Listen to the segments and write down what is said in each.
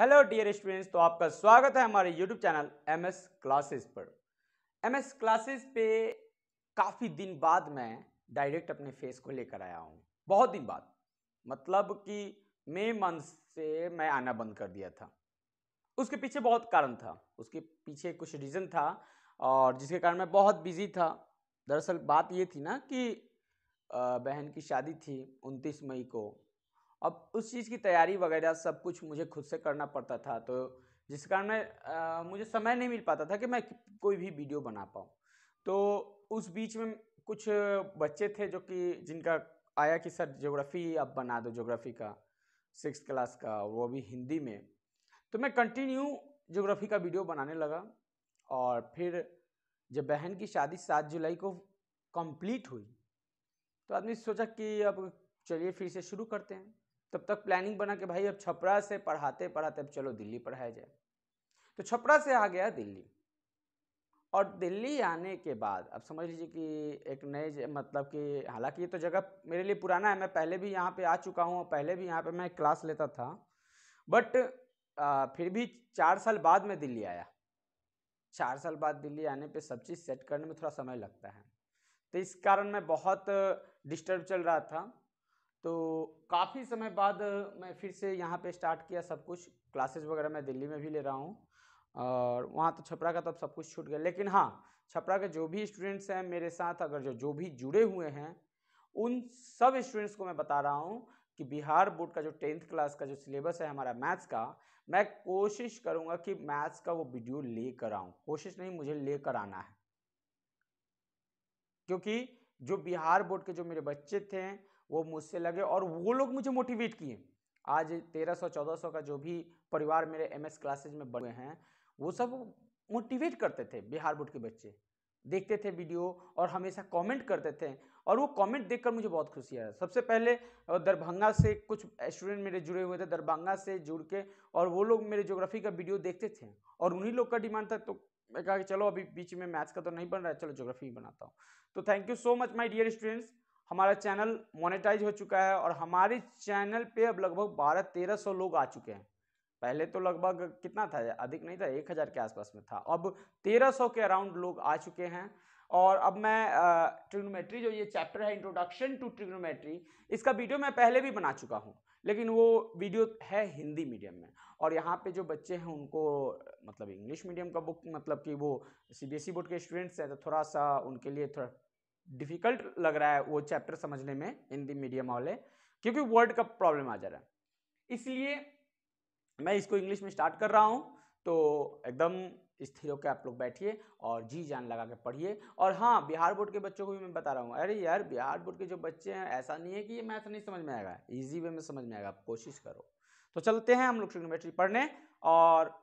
hello dear students तो आपका स्वागत है हमारे YouTube channel M S classes पर एम एस क्लासेस पे काफ़ी दिन बाद मैं डायरेक्ट अपने फेस को लेकर आया हूँ बहुत दिन बाद मतलब कि मई मंथ से मैं आना बंद कर दिया था उसके पीछे बहुत कारण था उसके पीछे कुछ रीज़न था और जिसके कारण मैं बहुत बिजी था दरअसल बात ये थी ना कि बहन की शादी थी उनतीस मई को अब उस चीज़ की तैयारी वगैरह सब कुछ मुझे खुद से करना पड़ता था तो जिस कारण मैं आ, मुझे समय नहीं मिल पाता था कि मैं कोई भी वीडियो बना पाऊँ तो उस बीच में कुछ बच्चे थे जो कि जिनका आया कि सर ज्योग्राफी आप बना दो ज्योग्राफी का सिक्स क्लास का वो भी हिंदी में तो मैं कंटिन्यू ज्योग्राफी का वीडियो बनाने लगा और फिर जब बहन की शादी सात जुलाई को कंप्लीट हुई तो आदमी सोचा कि अब चलिए फिर से शुरू करते हैं तब तक प्लानिंग बना के भाई अब छपरा से पढ़ाते पढ़ाते अब चलो दिल्ली पढ़ाया जाए तो छपरा से आ गया दिल्ली और दिल्ली आने के बाद अब समझ लीजिए कि एक नए मतलब कि हालांकि ये तो जगह मेरे लिए पुराना है मैं पहले भी यहाँ पे आ चुका हूँ पहले भी यहाँ पे मैं क्लास लेता था बट आ, फिर भी चार साल बाद मैं दिल्ली आया चार साल बाद दिल्ली आने पे सब चीज़ सेट करने में थोड़ा समय लगता है तो इस कारण मैं बहुत डिस्टर्ब चल रहा था तो काफ़ी समय बाद मैं फिर से यहाँ पे स्टार्ट किया सब कुछ क्लासेस वगैरह मैं दिल्ली में भी ले रहा हूँ और वहाँ तो छपरा का तो अब सब कुछ छूट गया लेकिन हाँ छपरा के जो भी स्टूडेंट्स हैं मेरे साथ अगर जो जो भी जुड़े हुए हैं उन सब स्टूडेंट्स को मैं बता रहा हूँ कि बिहार बोर्ड का जो टेंथ क्लास का जो सिलेबस है हमारा मैथ्स का मैं कोशिश करूँगा कि मैथ्स का वो वीडियो ले कर आऊँ कोशिश नहीं मुझे ले कर आना है क्योंकि जो बिहार बोर्ड के जो मेरे बच्चे थे वो मुझसे लगे और वो लोग मुझे मोटिवेट किए आज 1300 1400 का जो भी परिवार मेरे एमएस क्लासेज में बने हैं वो सब मोटिवेट करते थे बिहार बोर्ड के बच्चे देखते थे वीडियो और हमेशा कमेंट करते थे और वो कमेंट देखकर मुझे बहुत खुशी आया सबसे पहले दरभंगा से कुछ स्टूडेंट मेरे जुड़े हुए थे दरभंगा से जुड़ के और वो लोग मेरे ज्योग्राफी का वीडियो देखते थे और उन्हीं लोग का डिमांड था तो मैं कहा कि चलो अभी बीच में मैथ्स का तो नहीं बन रहा है चलो ज्योग्राफी बनाता हूँ तो thank you so much my dear students हमारा चैनल मोनेटाइज हो चुका है और हमारे चैनल पे अब लगभग बारह तेरह सौ लोग आ चुके हैं पहले तो लगभग कितना था अधिक नहीं था एक हज़ार के आसपास में था अब तेरह सौ के अराउंड लोग आ चुके हैं और अब मैं ट्रिग्नोमेट्री जो ये चैप्टर है इंट्रोडक्शन टू ट्रिग्नोमेट्री इसका वीडियो मैं पहले भी बना चुका हूँ लेकिन वो वीडियो है हिंदी मीडियम में और यहाँ पे जो बच्चे हैं उनको मतलब इंग्लिश मीडियम का बुक मतलब कि वो सीबीएसई बोर्ड e के स्टूडेंट्स हैं तो थोड़ा सा उनके लिए थोड़ा डिफिकल्ट लग रहा है वो चैप्टर समझने में हिंदी मीडियम वाले क्योंकि वर्ड का प्रॉब्लम आ जा रहा है इसलिए मैं इसको इंग्लिश में स्टार्ट कर रहा हूँ तो एकदम स्थिर होकर आप लोग बैठिए और जी जान लगा के पढ़िए और हाँ बिहार बोर्ड के बच्चों को भी मैं बता रहा हूँ अरे यार बिहार बोर्ड के जो बच्चे हैं ऐसा नहीं है कि ये मैथ नहीं समझ में आएगा ईजी वे में समझ में आएगा आप कोशिश करो तो चलते हैं हम लोग ट्रिग्नोमेट्री पढ़ने और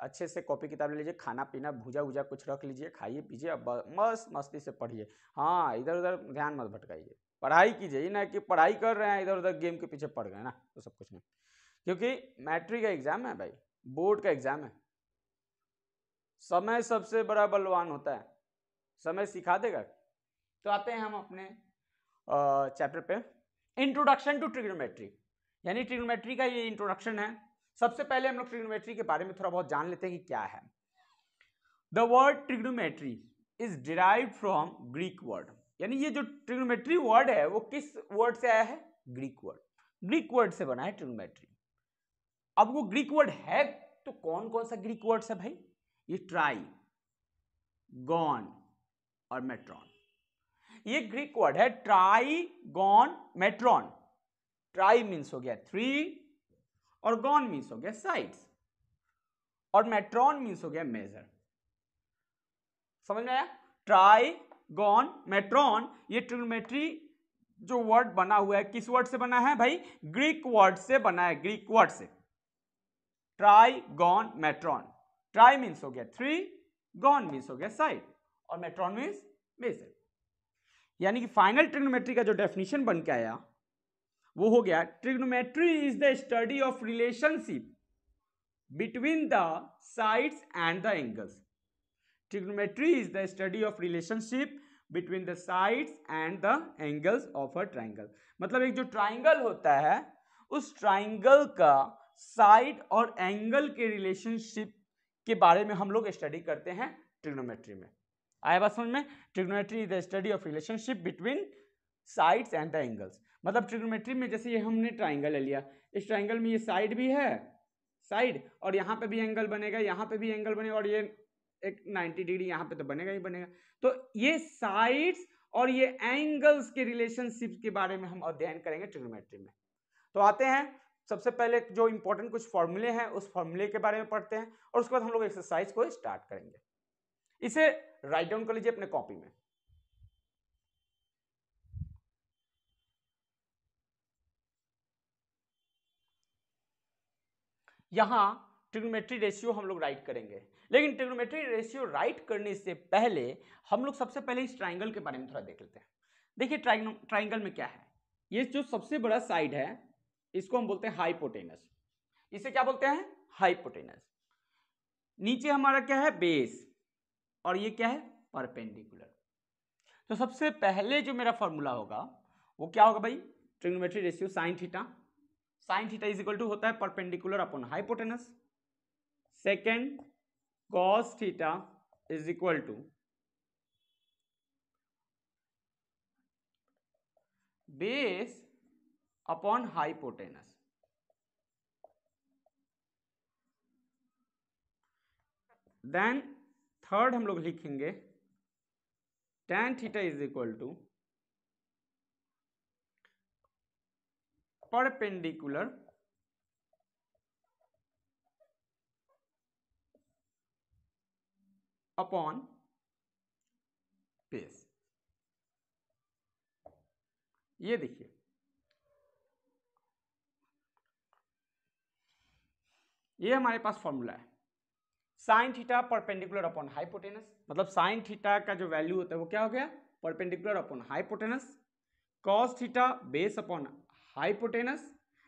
अच्छे से कॉपी किताब ले लीजिए खाना पीना भूजा वूजा कुछ रख लीजिए खाइए पीजिए अब मस्त मस्ती से पढ़िए हाँ इधर उधर ध्यान मत भटकाइए पढ़ाई कीजिए ये ना कि पढ़ाई कर रहे हैं इधर उधर गेम के पीछे पड़ गए ना तो सब कुछ नहीं क्योंकि मैट्रिक का एग्ज़ाम है भाई बोर्ड का एग्ज़ाम है समय सबसे बड़ा बलवान होता है समय सिखा देगा तो आते हैं हम अपने चैप्टर पे इंट्रोडक्शन टू ट्रिग्नोमेट्री यानी ट्रिग्नोमेट्री का ये इंट्रोडक्शन है सबसे पहले हम लोग ट्रिग्नोमेट्री के बारे में थोड़ा बहुत जान लेते हैं कि क्या है the word trigonometry is derive from Greek word यानी ये जो ट्रिग्नोमेट्री वर्ड है वो किस वर्ड से आया है ग्रीक वर्ड ग्रीक वर्ड से बना है ट्रिग्नोमेट्री अब वो ग्रीक वर्ड है तो कौन कौन सा ग्रीक वर्ड है भाई ये ट्राई गॉन और मेट्रॉन ये ग्रीक वर्ड है tri gon metron tri means हो गया थ्री गॉन मीन्स हो गया साइड्स और मेट्रॉन मीन्स हो गया मेजर समझ में आया गॉन मेट्रॉन ये ट्रिग्नोमेट्री जो वर्ड बना हुआ है किस वर्ड से बना है भाई ग्रीक वर्ड से बना है ग्रीक वर्ड से गॉन मेट्रॉन ट्राई मीन्स हो गया थ्री गॉन मीन्स हो गया साइड और मेट्रॉन मीन्स मेजर यानी कि फाइनल ट्रिग्नोमेट्री का जो डेफिनेशन बन के आया वो हो गया trigonometry is the study of relationship between the sides and the angles trigonometry is the study of relationship between the sides and the angles of a triangle मतलब एक जो ट्राइंगल होता है उस ट्राइंगल का साइड और एंगल के relationship के बारे में हम लोग स्टडी करते हैं ट्रिग्नोमेट्री में आया बात समझ में trigonometry is the study of relationship between sides and the angles मतलब ट्रिग्नोमेट्री में जैसे ये हमने ट्राइंगल ले लिया इस ट्राइंगल में ये साइड भी है साइड और यहाँ पे भी एंगल बनेगा यहाँ पे भी एंगल बनेगा और ये एक 90 डिग्री यहाँ पे तो बनेगा ही बनेगा तो ये साइड्स और ये एंगल्स के रिलेशनशिप के बारे में हम अध्ययन करेंगे ट्रिग्नोमेट्री में तो आते हैं सबसे पहले जो इंपॉर्टेंट कुछ फॉर्मूले हैं उस फॉर्मूले के बारे में पढ़ते हैं और उसके बाद हम लोग एक्सरसाइज को स्टार्ट करेंगे इसे राइट डाउन कर लीजिए अपने कॉपी में यहाँ ट्रिग्नोमेट्री रेशियो हम लोग राइट करेंगे लेकिन ट्रिग्नोमेट्री रेशियो राइट करने से पहले हम लोग सबसे पहले इस ट्राइंगल के बारे में थोड़ा देख लेते हैं देखिए ट्राइंग ट्राइंगल में क्या है ये जो सबसे बड़ा साइड है इसको हम बोलते हैं हाइपोटेनस इसे क्या बोलते हैं हाइपोटेनस नीचे हमारा क्या है बेस और ये क्या है परपेंडिकुलर तो सबसे पहले जो मेरा फॉर्मूला होगा वो क्या होगा भाई trigonometry ratio sine theta sine theta is equal to होता है perpendicular upon hypotenuse second cos theta is equal to base upon hypotenuse then third हम लोग लिखेंगे tan theta is equal to perpendicular upon base ये देखिए ये हमारे पास फॉर्मूला है sine theta perpendicular upon hypotenuse मतलब साइन थीटा का जो वैल्यू होता है वो क्या हो गया perpendicular upon hypotenuse cos theta base upon hypotenuse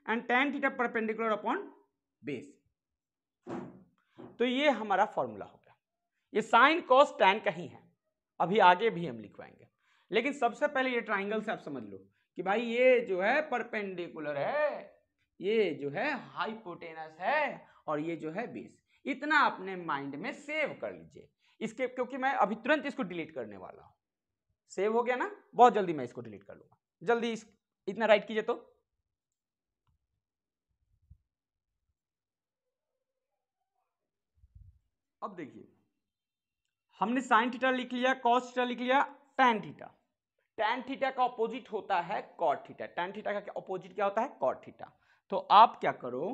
and tan theta perpendicular upon base तो ये हमारा फॉर्मूला हो गया ये साइन कॉस टेन का ही है अभी आगे भी हम लिखवाएंगे लेकिन सबसे पहले ये ट्राइंगल से आप समझ लो कि भाई ये जो है परपेंडिकुलर है ये जो है हाइपोटेनस है और ये जो है बेस इतना अपने माइंड में सेव कर लीजिए इसके क्योंकि मैं अभी तुरंत इसको डिलीट करने वाला हूं सेव हो गया ना बहुत जल्दी मैं इसको डिलीट कर लूंगा जल्दी इस, इतना राइट कीजिए तो अब देखिए हमने साइन थीटा लिख लिया कॉस थीटा लिख लिया टैन थीटा टैन थीटा का ऑपोजिट होता है कॉट थीटा टैन थीटा का ऑपोजिट क्या होता है कॉट थीटा तो आप क्या करो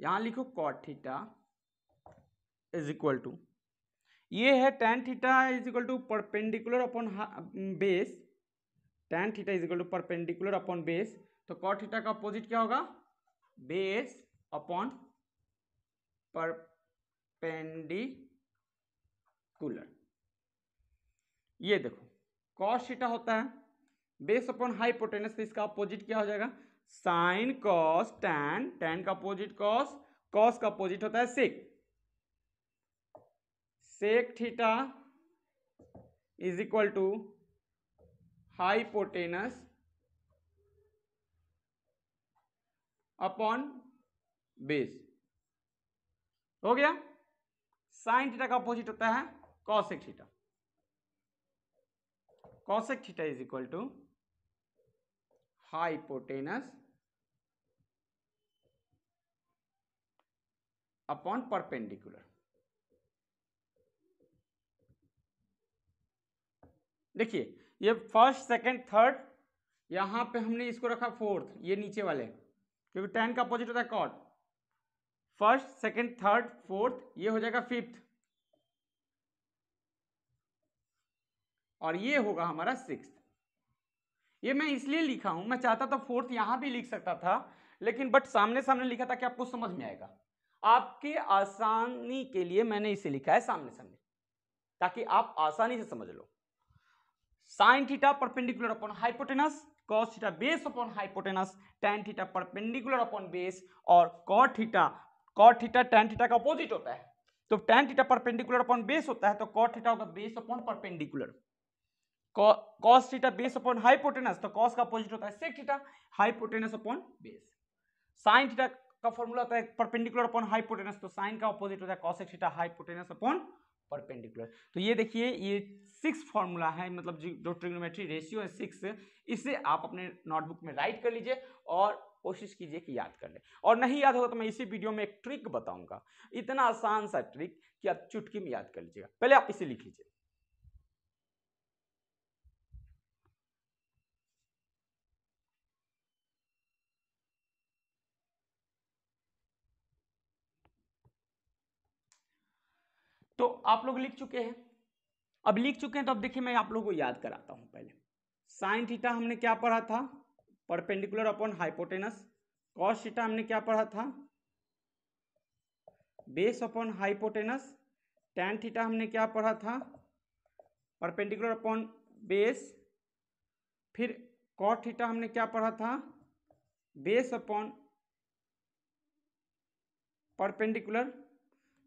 यहां लिखो cot theta is equal to ये है tan theta is equal to perpendicular upon base tan theta is equal to perpendicular upon base तो कॉट थीटा का अपोजिट क्या होगा बेस अपॉन पर पेंडिकुलर ये देखो कॉस थीटा होता है बेस अपॉन हाई तो इसका अपोजिट क्या हो जाएगा साइन कॉस टैन टैन का अपोजिट कॉस कॉस का अपोजिट होता है sec sec theta is equal to hypotenuse upon base हो गया साइन थीटा का अपोजिट होता है cosec theta cosec theta is equal to hypotenuse upon perpendicular देखिए ये फर्स्ट सेकंड थर्ड यहां पे हमने इसको रखा फोर्थ ये नीचे वाले क्योंकि टेन का अपोजिट होता है cot first second third fourth ये हो जाएगा फिफ्थ और ये होगा हमारा सिक्स ये मैं इसलिए लिखा हूं मैं चाहता था फोर्थ यहां भी लिख सकता था लेकिन बट सामने सामने लिखा था कि आपको समझ में आएगा आपके आसानी के लिए मैंने इसे लिखा है सामने सामने ताकि आप आसानी से समझ लो sine theta perpendicular upon hypotenuse cos theta base upon hypotenuse tan theta perpendicular upon base और cot theta cot theta tan theta का अपोजिट होता है तो tan theta perpendicular upon base होता है तो कॉट थीटा होगा base upon perpendicular cos theta base upon hypotenuse तो कॉस का अपोजिट होता है sec theta hypotenuse upon base sine theta का फॉर्मूला होता है परपेंडिकुलर अपॉन हाइपोटेनस तो साइन का अपोजिट होता है cos theta hypotenuse upon perpendicular तो ये देखिए ये सिक्स फॉर्मूला है मतलब जो ट्रिग्नोमेट्री रेशियो है सिक्स इसे आप अपने नोटबुक में राइट कर लीजिए और कोशिश कीजिए कि याद कर लें और नहीं याद होगा तो मैं इसी वीडियो में एक ट्रिक बताऊंगा इतना आसान सा ट्रिक कि आप चुटकी में याद कर लीजिएगा पहले आप इसे लिख लीजिए तो आप लोग लिख चुके हैं अब लिख चुके हैं तो अब देखिए मैं आप लोगों को याद कराता हूं पहले साइन थीटा हमने क्या पढ़ा था perpendicular upon hypotenuse cos theta हमने क्या पढ़ा था base upon hypotenuse tan theta हमने क्या पढ़ा था परपेंडिकुलर अपॉन बेस फिर कॉ थीटा हमने क्या पढ़ा था base upon perpendicular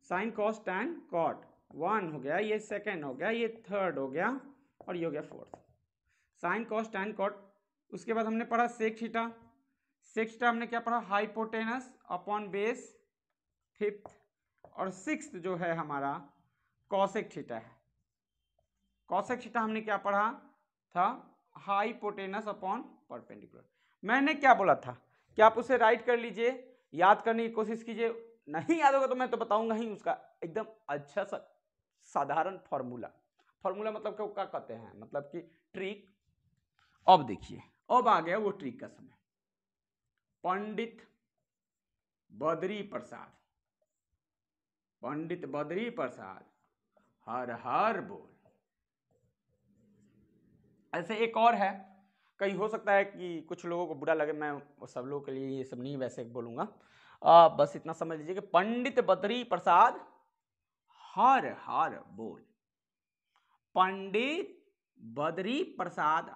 sine cos tan cot one हो गया ये सेकेंड हो गया ये थर्ड हो गया और ये हो गया fourth sine cos tan cot उसके बाद हमने पढ़ा सेक्स थीटा सेक्स थीटा हमने क्या पढ़ा हाइपोटेनस अपॉन बेस फिफ्थ और सिक्स जो है हमारा कौशिक छिटा है कौशिक छीटा हमने क्या पढ़ा था हाइपोटेनस अपॉन परपेंडिकुलर मैंने क्या बोला था कि आप उसे राइट कर लीजिए याद करने की कोशिश कीजिए नहीं याद होगा तो मैं तो बताऊंगा ही उसका एकदम अच्छा सा साधारण फॉर्मूला फॉर्मूला मतलब क्या कहते हैं मतलब कि ट्रिक अब देखिए अब आ गया वो ट्रिक का समय पंडित बद्री प्रसाद पंडित बद्री प्रसाद हर हर बोल ऐसे एक और है कहीं हो सकता है कि कुछ लोगों को बुरा लगे मैं सब लोगों के लिए ये सब नहीं वैसे बोलूंगा आ, बस इतना समझ लीजिए कि पंडित बद्री प्रसाद हर हर बोल पंडित बद्री प्रसाद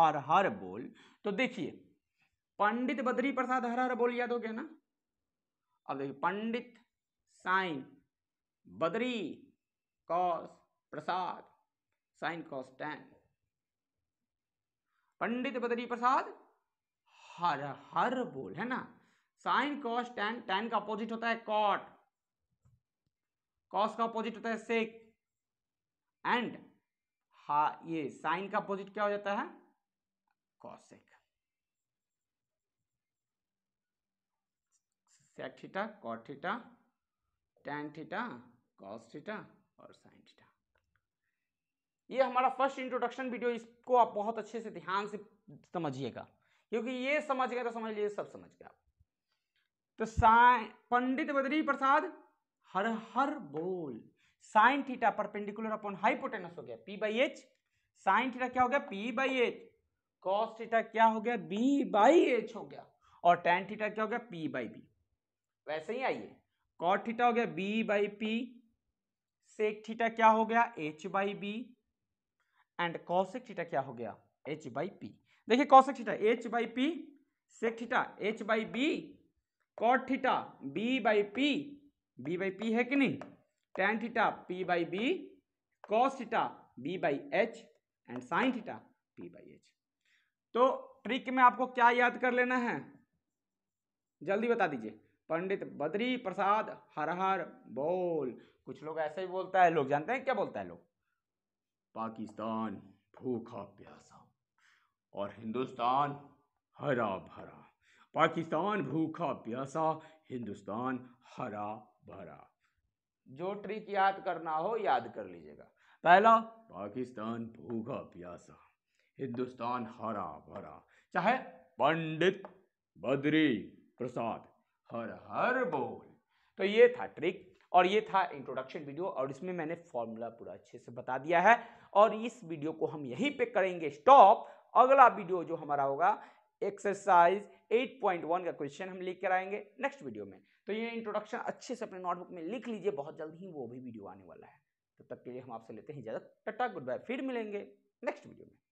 हर हर बोल तो देखिए पंडित बद्री प्रसाद हर हर बोल याद हो गया ना अब देखिए Pandit sine Badri cos Prasad sine cos tan Pandit Badri Prasad हर हर बोल है ना साइन कॉस टैन टैन का अपोजिट होता है कॉट कॉस का अपोजिट होता है सेक एंड हा ये साइन का अपोजिट क्या हो जाता है cosec sec theta cot theta tan theta cos theta और साइन थीटा ये हमारा फर्स्ट इंट्रोडक्शन वीडियो इसको आप बहुत अच्छे से ध्यान से समझिएगा क्योंकि ये समझ गए तो समझ लीजिए सब समझ गया तो साइन पंडित बद्री प्रसाद हर हर बोल sine theta perpendicular upon hypotenuse हो गया P by H sine theta क्या हो गया P by H cos theta क्या हो गया बी बाई एच हो गया और टेन थीटा क्या हो गया पी बाई बी वैसे ही आइए कॉट थीटा हो गया B by P sec theta क्या हो गया H by B and cosec theta क्या हो गया एच बाई पी देखिए cosec theta H by P sec theta H by B cot theta B by P B by P है कि नहीं tan theta P by B cos theta B by H and sine theta P by H तो trick में आपको क्या याद कर लेना है जल्दी बता दीजिए पंडित बद्री प्रसाद हर हर बोल कुछ लोग ऐसे ही बोलता है लोग जानते हैं क्या बोलता है लोग पाकिस्तान भूखा प्यासा और हिंदुस्तान हरा भरा पाकिस्तान भूखा प्यासा हिंदुस्तान हरा भरा जो ट्रिक याद करना हो याद कर लीजिएगा पहला पाकिस्तान भूखा प्यासा हिंदुस्तान हरा भरा चाहे पंडित बद्री प्रसाद हर हर बोल तो ये था ट्रिक और ये था इंट्रोडक्शन वीडियो और इसमें मैंने फॉर्मूला पूरा अच्छे से बता दिया है और इस वीडियो को हम यहीं पे करेंगे स्टॉप अगला वीडियो जो हमारा होगा एक्सरसाइज 8.1 का क्वेश्चन हम लेकर आएंगे नेक्स्ट वीडियो में तो ये इंट्रोडक्शन अच्छे से अपने नोटबुक में लिख लीजिए बहुत जल्द ही वो भी वीडियो आने वाला है तब तो तक के लिए हम आपसे लेते हैं इजाजत टटा गुड बाय फिर मिलेंगे नेक्स्ट वीडियो में